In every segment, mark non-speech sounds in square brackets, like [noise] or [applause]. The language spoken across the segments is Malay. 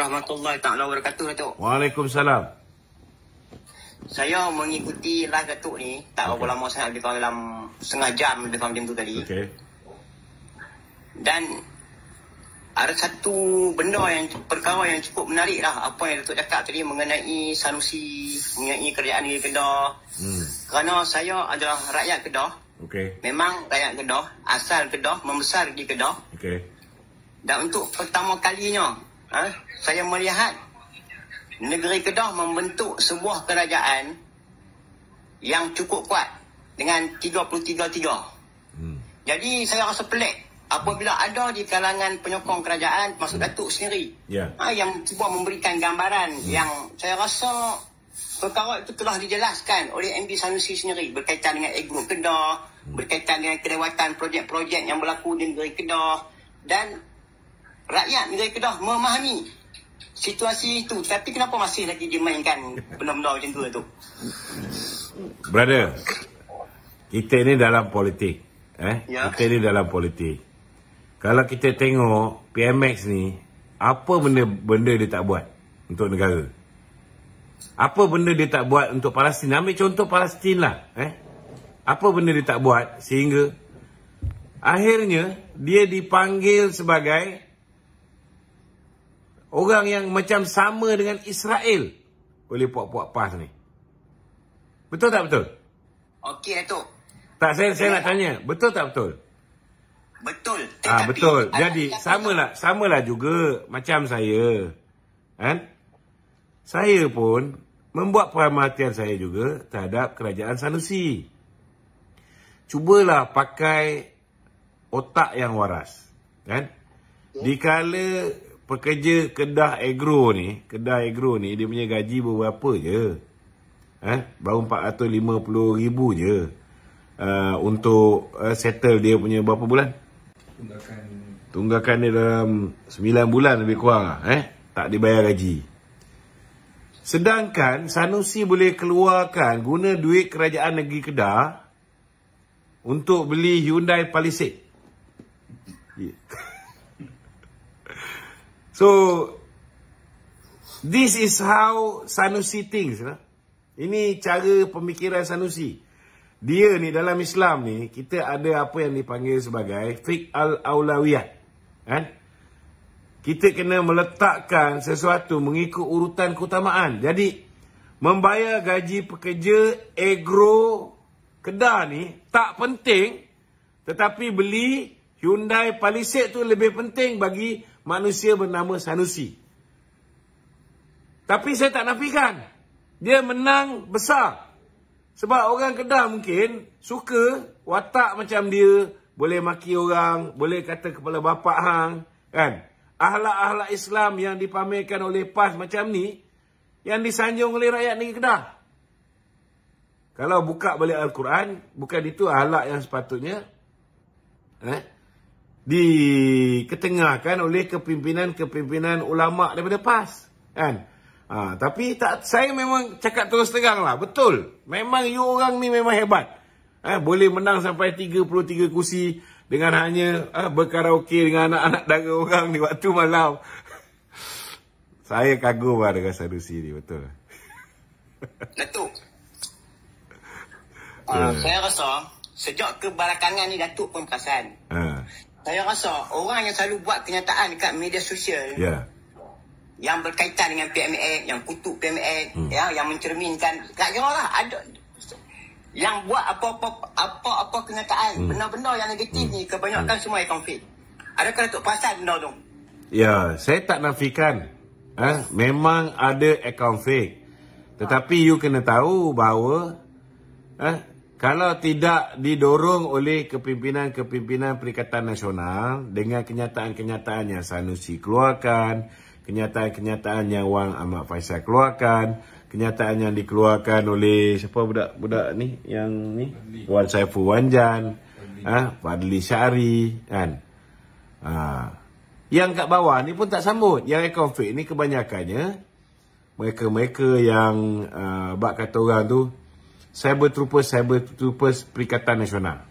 warahmatullahi taala wabarakatuh Datuk. Waalaikumsalam. Saya mengikuti live Datuk ni tak okay. berapa lama saya di dalam setengah jam lebih kurang macam tu tadi. Okey. Dan ada satu benda yang perkara yang cukup menarik lah apa yang Datuk cakap tadi mengenai sanusi mengenai kerajaan di Kedah. Hmm. Kerana saya adalah rakyat Kedah. Okey. Memang rakyat Kedah, asal Kedah, membesar di Kedah. Okey. Dan untuk pertama kalinya ha? saya melihat negeri Kedah membentuk sebuah kerajaan yang cukup kuat dengan 33 tiga Hmm. Jadi saya rasa pelik apabila ada di kalangan penyokong kerajaan maksud hmm. Datuk sendiri yeah. ha, yang cuba memberikan gambaran hmm. yang saya rasa perkara itu telah dijelaskan oleh MB Sanusi sendiri berkaitan dengan ego Kedah, hmm. berkaitan dengan kelewatan projek-projek yang berlaku di negeri Kedah dan rakyat negara Kedah memahami situasi itu. Tapi kenapa masih lagi dimainkan benda-benda macam tu lah tu? Brother, kita ni dalam politik. Eh? Ya. Kita ni dalam politik. Kalau kita tengok PMX ni, apa benda-benda dia tak buat untuk negara? Apa benda dia tak buat untuk Palestin? Ambil contoh Palestin lah. Eh? Apa benda dia tak buat sehingga akhirnya dia dipanggil sebagai Orang yang macam sama dengan Israel oleh puak-puak PAS ni. Betul tak betul? Okey, Datuk. Tak, saya, saya nak tanya. Betul tak betul? Betul. Tetapi ah, betul. Jadi, sama lah sama lah juga macam saya. Kan? Saya pun membuat perhatian saya juga terhadap kerajaan Sanusi. Cubalah pakai otak yang waras. Kan? Ya. Dikala pekerja kedah agro ni, kedah agro ni dia punya gaji berapa je? Eh, baru 450 ribu je. Uh, untuk uh, settle dia punya berapa bulan? Tunggakan. Tunggakan dia dalam 9 bulan lebih kurang lah, eh, tak dibayar gaji. Sedangkan Sanusi boleh keluarkan guna duit kerajaan negeri Kedah untuk beli Hyundai Palisade. Yeah. So this is how Sanusi thinks. Lah. Ini cara pemikiran Sanusi. Dia ni dalam Islam ni kita ada apa yang dipanggil sebagai fiqh al-aulawiyah. Kan? Kita kena meletakkan sesuatu mengikut urutan keutamaan. Jadi membayar gaji pekerja agro kedah ni tak penting tetapi beli Hyundai Palisade tu lebih penting bagi manusia bernama Sanusi. Tapi saya tak nafikan. Dia menang besar. Sebab orang Kedah mungkin suka watak macam dia. Boleh maki orang. Boleh kata kepala bapak hang. Kan? Ahlak-ahlak Islam yang dipamerkan oleh PAS macam ni. Yang disanjung oleh rakyat negeri Kedah. Kalau buka balik Al-Quran. Bukan itu ahlak yang sepatutnya. Eh? diketengahkan oleh kepimpinan-kepimpinan ulama daripada PAS. Kan? Ha, tapi tak saya memang cakap terus terang lah. Betul. Memang you orang ni memang hebat. Ha, boleh menang sampai 33 kursi dengan hanya ha, berkaraoke dengan anak-anak dara orang di waktu malam. [laughs] saya kagum lah dengan Sarusi ni. Betul. Datuk. uh, [laughs] ah, saya rasa sejak kebelakangan ni Datuk pun perasan. Uh. Ha saya rasa orang yang selalu buat kenyataan dekat media sosial yeah. yang berkaitan dengan PMA, yang kutuk PMA, hmm. ya, yang mencerminkan tak kira lah ada yang buat apa-apa apa-apa kenyataan hmm. benar-benar benda yang negatif hmm. ni kebanyakan hmm. semua yang Ada kena tok pasal benda tu. Ya, saya tak nafikan. Eh, ha? memang ada account fake. Tetapi ha. you kena tahu bahawa eh, ha? kalau tidak didorong oleh kepimpinan-kepimpinan Perikatan Nasional dengan kenyataan-kenyataan yang Sanusi keluarkan, kenyataan-kenyataan yang Wang Ahmad Faisal keluarkan, kenyataan yang dikeluarkan oleh siapa budak-budak ni yang ni Wan Saiful Wanjan, ah ha? Fadli Syari kan. Ha. Yang kat bawah ni pun tak sambut. Yang ekonfik ni kebanyakannya mereka-mereka yang uh, bak kata orang tu cyber troopers cyber troopers perikatan nasional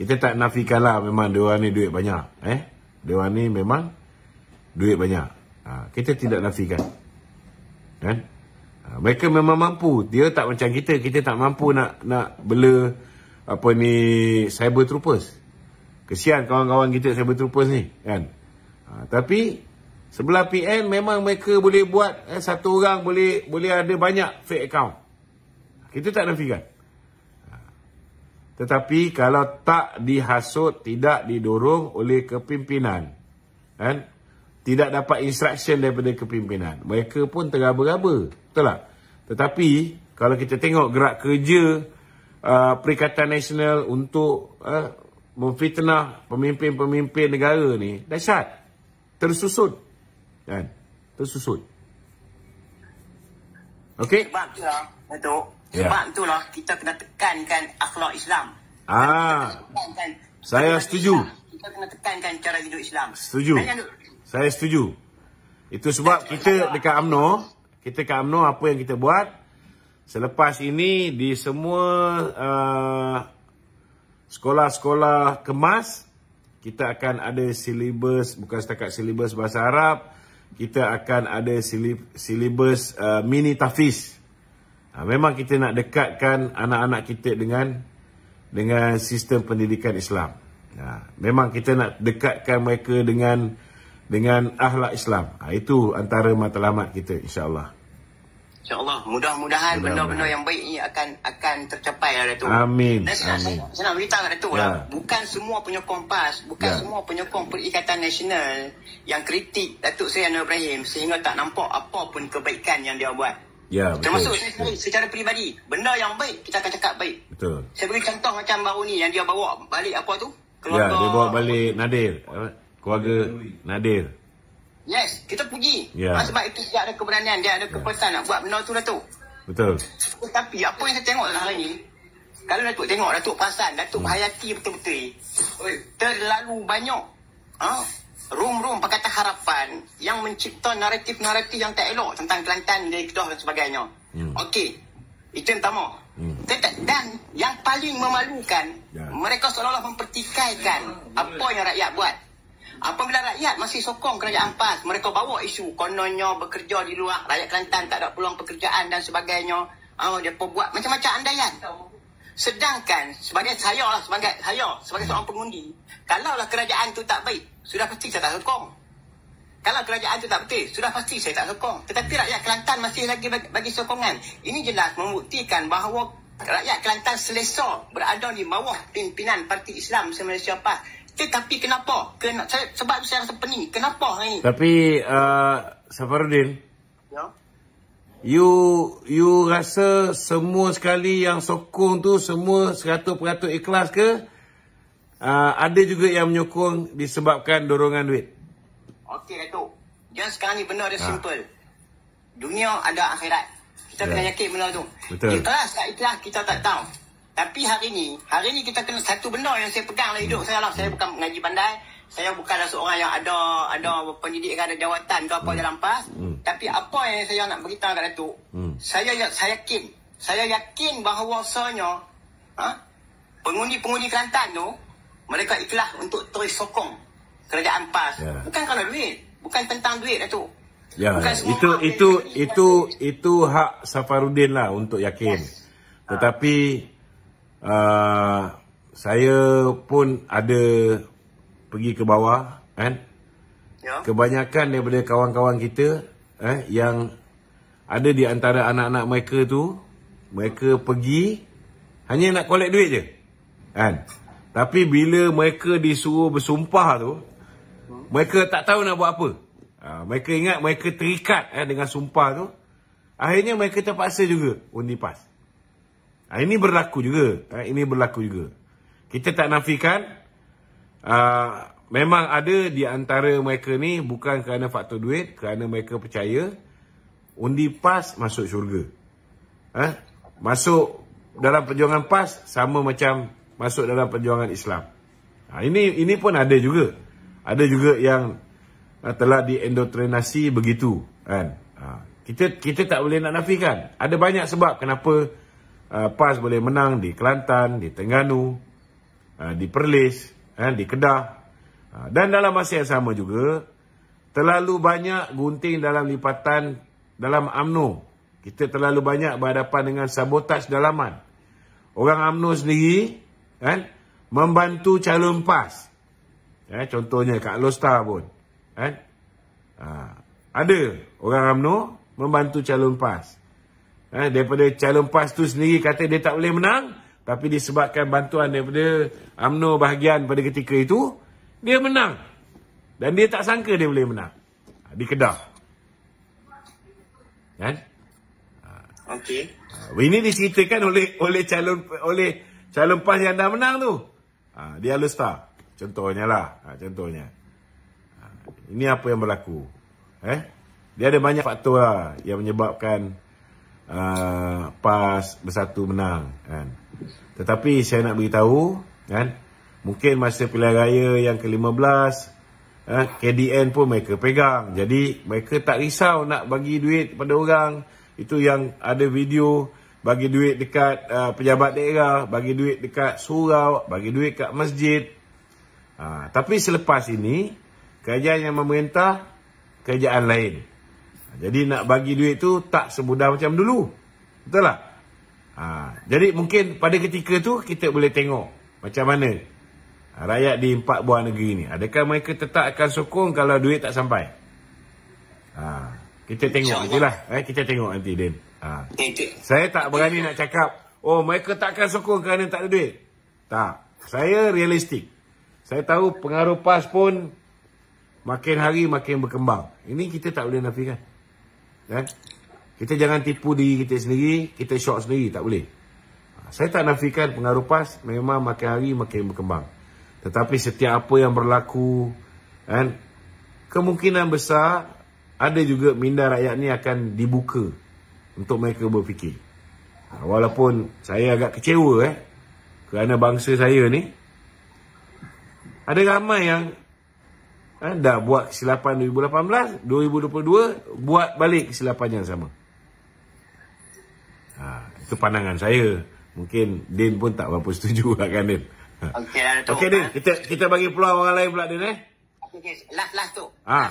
kita tak nafikan lah memang dia ni duit banyak eh dia ni memang duit banyak ha, kita tidak nafikan kan ha, mereka memang mampu dia tak macam kita kita tak mampu nak nak bela apa ni cyber troopers kesian kawan-kawan kita cyber troopers ni kan ha, tapi sebelah PN memang mereka boleh buat eh, satu orang boleh boleh ada banyak fake account kita tak nafikan. Ha. Tetapi kalau tak dihasut, tidak didorong oleh kepimpinan. Kan? Tidak dapat instruction daripada kepimpinan. Mereka pun teraba-raba. Betul tak? Tetapi kalau kita tengok gerak kerja uh, Perikatan Nasional untuk uh, memfitnah pemimpin-pemimpin negara ni, dahsyat. Tersusun. Kan? Tersusun. Okey? Sebab tu lah, Datuk. Yeah. Sebab itulah kita kena tekankan akhlak Islam. Ah. Kita kena saya setuju. Kita kena tekankan cara hidup Islam. Setuju. Saya setuju. Itu sebab Dan kita Allah. dekat UMNO, kita dekat UMNO apa yang kita buat selepas ini di semua uh, sekolah-sekolah kemas kita akan ada silibus bukan setakat silibus bahasa Arab kita akan ada silibus uh, mini tafiz. Ha, memang kita nak dekatkan anak-anak kita dengan dengan sistem pendidikan Islam. Ha, memang kita nak dekatkan mereka dengan dengan ahlak Islam. Ha, itu antara matlamat kita insya-Allah. Insya-Allah mudah-mudahan benda-benda yang baik ini akan akan tercapai ya Datuk. Amin. Dan saya, Amin. Saya, saya nak beritahu Datuk lah, ya. lah, bukan semua penyokong PAS, bukan ya. semua penyokong Perikatan Nasional yang kritik Datuk Seri Anwar Ibrahim sehingga tak nampak apa pun kebaikan yang dia buat. Ya, Termasuk saya, Termasuk secara peribadi. Benda yang baik, kita akan cakap baik. Betul. Saya beri contoh macam baru ni yang dia bawa balik apa tu? Keluarga ya, dia bawa balik Nadir. Keluarga Nadir. Yes, kita puji. Ya. Ah, sebab itu dia ada keberanian, dia ada keperluan ya. nak buat benda tu, Datuk. Betul. Oh, tapi apa yang saya tengok dalam hari ni, kalau Datuk tengok, Datuk perasan, Datuk hmm. hayati betul-betul. Terlalu banyak. Ha? Rum-rum perkata Harapan yang mencipta naratif-naratif yang tak elok tentang Kelantan dan Kedah dan sebagainya. Hmm. Okey. Itu yang pertama. Hmm. Dan yang paling memalukan, ya. mereka seolah-olah mempertikaikan ya. apa yang rakyat buat. Apabila rakyat masih sokong kerajaan PAS, mereka bawa isu kononnya bekerja di luar, rakyat Kelantan tak ada peluang pekerjaan dan sebagainya. Oh, dia pun buat macam-macam andaian. Sedangkan sebagai saya lah, sebagai saya, sebagai seorang pengundi, kalaulah kerajaan tu tak baik, sudah pasti saya tak sokong. Kalau kerajaan itu tak betul, sudah pasti saya tak sokong. Tetapi rakyat Kelantan masih lagi bagi, sokongan. Ini jelas membuktikan bahawa rakyat Kelantan selesa berada di bawah pimpinan Parti Islam Malaysia PAS. Tetapi kenapa? Kena, saya, sebab saya rasa pening. Kenapa ini? Tapi, uh, Safarudin. Ya? You you rasa semua sekali yang sokong tu semua 100% ikhlas ke? uh, ada juga yang menyokong disebabkan dorongan duit. Okey, Datuk. Jangan sekarang ni benda dia ha. simple. Dunia ada akhirat. Kita ya. kena yakin benda tu. Betul. Ikhlas tak ikhlas, kita tak tahu. Tapi hari ni, hari ni kita kena satu benar yang saya pegang lah hidup hmm. saya lah. Saya hmm. bukan mengaji pandai. Saya bukanlah seorang yang ada ada pendidik kan, ada jawatan ke apa hmm. dalam PAS. Hmm. Tapi apa yang saya nak beritahu kat Datuk, hmm. saya, ya- saya yakin. Saya yakin bahawa sanya ha, pengundi-pengundi Kelantan tu, mereka ikhlas untuk terus sokong kerajaan PAS. Yeah. Bukan kerana duit. Bukan tentang duit, Datuk. Lah ya, yeah. Ya. itu, itu, itu, itu, itu hak Safarudin lah untuk yakin. Yes. Tetapi uh, saya pun ada pergi ke bawah kan. Yeah. Kebanyakan daripada kawan-kawan kita eh, yang ada di antara anak-anak mereka tu. Mereka pergi hanya nak collect duit je. Kan? Yeah. Tapi bila mereka disuruh bersumpah tu, mereka tak tahu nak buat apa. Ha, mereka ingat mereka terikat eh, dengan sumpah tu. Akhirnya mereka terpaksa juga undi oh, PAS. Ha, ini berlaku juga. Ha, ini berlaku juga. Kita tak nafikan. Memang ada di antara mereka ni bukan kerana faktor duit. Kerana mereka percaya undi PAS masuk syurga. Masuk dalam perjuangan PAS sama macam masuk dalam perjuangan Islam. Ha, ini ini pun ada juga. Ada juga yang uh, telah diendotrenasi begitu kan. Ha, kita kita tak boleh nak nafikan. Ada banyak sebab kenapa uh, PAS boleh menang di Kelantan, di Terengganu, uh, di Perlis, kan, di Kedah. Ha, dan dalam masa yang sama juga terlalu banyak gunting dalam lipatan dalam AMNO. Kita terlalu banyak berhadapan dengan sabotaj dalaman. Orang AMNO sendiri kan? membantu calon PAS. Eh, contohnya Kak Lostar pun. Kan? Ha. Ada orang UMNO membantu calon PAS. Eh, daripada calon PAS tu sendiri kata dia tak boleh menang. Tapi disebabkan bantuan daripada UMNO bahagian pada ketika itu, dia menang. Dan dia tak sangka dia boleh menang. Ha, di Kedah. Kan? Eh? Okay. Ha, ini diceritakan oleh oleh calon oleh Calon PAS yang dah menang tu. Ha, dia Alistar. Contohnya lah. Ha, contohnya. Ha, ini apa yang berlaku. Eh? Dia ada banyak faktor lah yang menyebabkan uh, PAS bersatu menang. Kan? Tetapi saya nak beritahu, kan? mungkin masa pilihan raya yang ke-15, eh, ha, KDN pun mereka pegang. Jadi mereka tak risau nak bagi duit kepada orang. Itu yang ada video bagi duit dekat uh, pejabat daerah, bagi duit dekat surau, bagi duit kat masjid. Ha, tapi selepas ini, kerajaan yang memerintah, kerajaan lain. Ha, jadi nak bagi duit tu tak semudah macam dulu. Betul tak? Ha, jadi mungkin pada ketika tu kita boleh tengok macam mana ha, rakyat di empat buah negeri ni. Adakah mereka tetap akan sokong kalau duit tak sampai? Ha, kita tengok nanti lah. Eh, kita tengok nanti, Din. Ha. Saya tak berani nak cakap, oh mereka takkan sokong kerana tak ada duit. Tak. Saya realistik. Saya tahu pengaruh PAS pun makin hari makin berkembang. Ini kita tak boleh nafikan. Ya? Kita jangan tipu diri kita sendiri, kita syok sendiri, tak boleh. Ha, saya tak nafikan pengaruh PAS memang makin hari makin berkembang. Tetapi setiap apa yang berlaku, kan, kemungkinan besar ada juga minda rakyat ni akan dibuka untuk mereka berfikir. Ha, walaupun saya agak kecewa eh kerana bangsa saya ni ada ramai yang ha, dah buat kesilapan 2018, 2022 buat balik kesilapan yang sama. Ha, itu pandangan saya. Mungkin Din pun tak berapa setuju lah [laughs] kan Din. Ha. Okey, okay, Din. Kita, kita bagi peluang orang lain pula Din eh. Okey, last-last tu. Ha.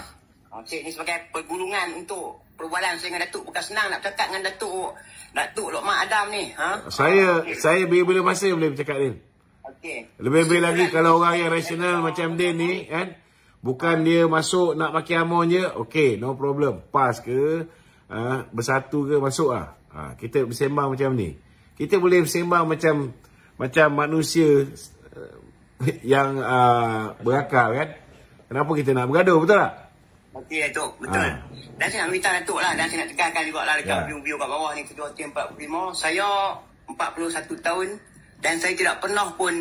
Okey, ni sebagai pergulungan untuk perbualan saya dengan Datuk bukan senang nak cakap dengan Datuk Datuk Lok Mak Adam ni. Ha? Saya okay. saya bila-bila masa boleh bercakap ni. Okey. Lebih-lebih lagi kalau orang yang rasional macam Din ni kan bukan dia masuk nak pakai amon je, okey, no problem. Pas ke ha, bersatu ke masuk lah. Ha, kita bersembang macam ni. Kita boleh bersembang macam macam manusia eh, yang uh, berakal kan. Kenapa kita nak bergaduh betul tak? Betul. Okey, Datuk. Betul. Ha. Dan saya nak minta Datuk lah. Dan saya nak tegakkan juga lah dekat ya. view-view yeah. kat bawah ni. Kedua tim 45. Saya 41 tahun. Dan saya tidak pernah pun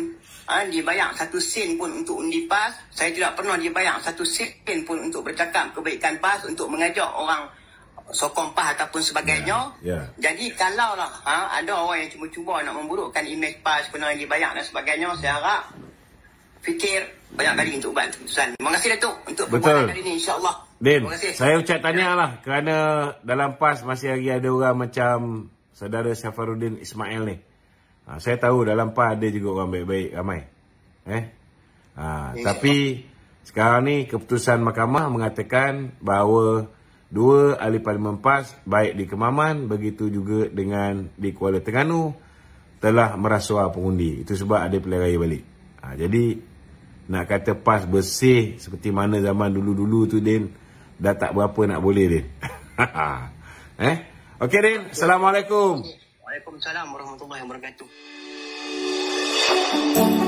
ha, dibayar satu sen pun untuk undi PAS. Saya tidak pernah dibayar satu sen pun untuk bercakap kebaikan PAS. Untuk mengajak orang sokong PAS ataupun sebagainya. Yeah. Yeah. Jadi kalau lah ha, ada orang yang cuba-cuba nak memburukkan imej PAS. Pernah yang dibayar dan sebagainya. Saya harap fikir banyak kali untuk buat keputusan. Terima kasih Datuk untuk perbuatan kali ini insya-Allah. Din, saya ucap tanya lah kerana dalam PAS masih lagi ada orang macam saudara Syafaruddin Ismail ni. Ha, saya tahu dalam PAS ada juga orang baik-baik ramai. Eh? Ha, tapi sekarang ni keputusan mahkamah mengatakan bahawa dua ahli parlimen PAS baik di Kemaman begitu juga dengan di Kuala Terengganu telah merasuah pengundi. Itu sebab ada pilihan raya balik. Ha, jadi nak kata PAS bersih seperti mana zaman dulu-dulu tu Din dah tak berapa nak boleh rin, [laughs] eh? Okey rin, assalamualaikum. Waalaikumsalam warahmatullahi wabarakatuh.